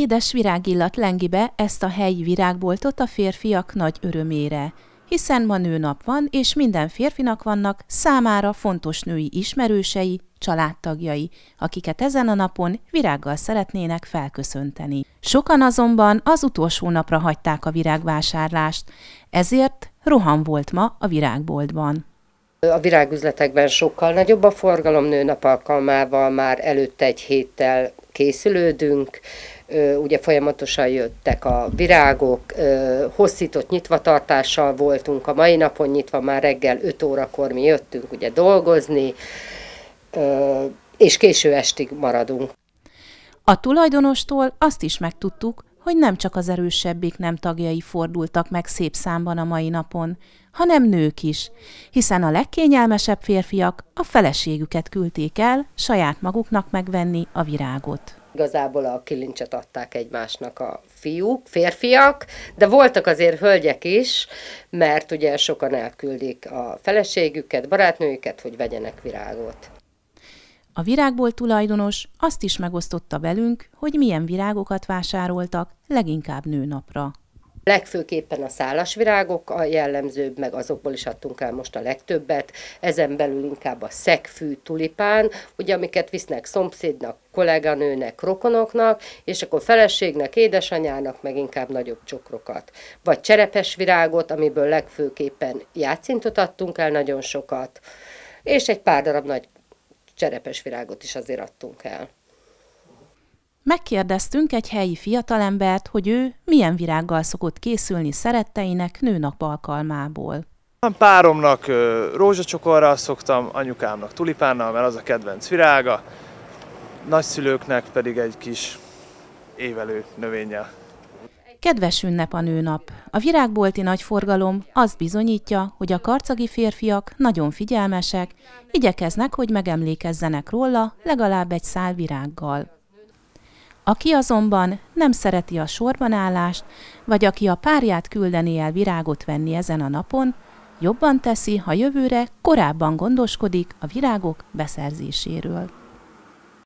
Édes virágillat lengi be ezt a helyi virágboltot a férfiak nagy örömére, hiszen ma nőnap van, és minden férfinak vannak számára fontos női ismerősei, családtagjai, akiket ezen a napon virággal szeretnének felköszönteni. Sokan azonban az utolsó napra hagyták a virágvásárlást, ezért roham volt ma a virágboltban. A virágüzletekben sokkal nagyobb a forgalom nőnap alkalmával, már előtte egy héttel készülődünk, ugye folyamatosan jöttek a virágok, hosszított nyitvatartással voltunk a mai napon nyitva, már reggel 5 órakor mi jöttünk ugye dolgozni, és késő estig maradunk. A tulajdonostól azt is megtudtuk, hogy nem csak az erősebbik nem tagjai fordultak meg szép számban a mai napon, hanem nők is, hiszen a legkényelmesebb férfiak a feleségüket küldték el saját maguknak megvenni a virágot. Igazából a kilincset adták egymásnak a fiúk, férfiak, de voltak azért hölgyek is, mert ugye sokan elküldik a feleségüket, barátnőjüket, hogy vegyenek virágot. A virágból tulajdonos azt is megosztotta velünk, hogy milyen virágokat vásároltak leginkább nőnapra. Legfőképpen a szálasvirágok a jellemzőbb, meg azokból is adtunk el most a legtöbbet, ezen belül inkább a szegfű tulipán, ugye amiket visznek szomszédnak, kolléganőnek, rokonoknak, és akkor feleségnek, édesanyának meg inkább nagyobb csokrokat. Vagy cserepes virágot, amiből legfőképpen játszintot adtunk el nagyon sokat, és egy pár darab nagy cserepes virágot is azért adtunk el. Megkérdeztünk egy helyi fiatalembert, hogy ő milyen virággal szokott készülni szeretteinek nőnap alkalmából. A páromnak rózsacsokorral szoktam, anyukámnak tulipánnal, mert az a kedvenc virága, nagyszülőknek pedig egy kis évelő növénye. Kedves ünnep a nőnap! A virágbolti nagy forgalom azt bizonyítja, hogy a karcagi férfiak nagyon figyelmesek, igyekeznek, hogy megemlékezzenek róla legalább egy szál virággal. Aki azonban nem szereti a sorbanállást, vagy aki a párját küldeni el virágot venni ezen a napon, jobban teszi, ha jövőre korábban gondoskodik a virágok beszerzéséről.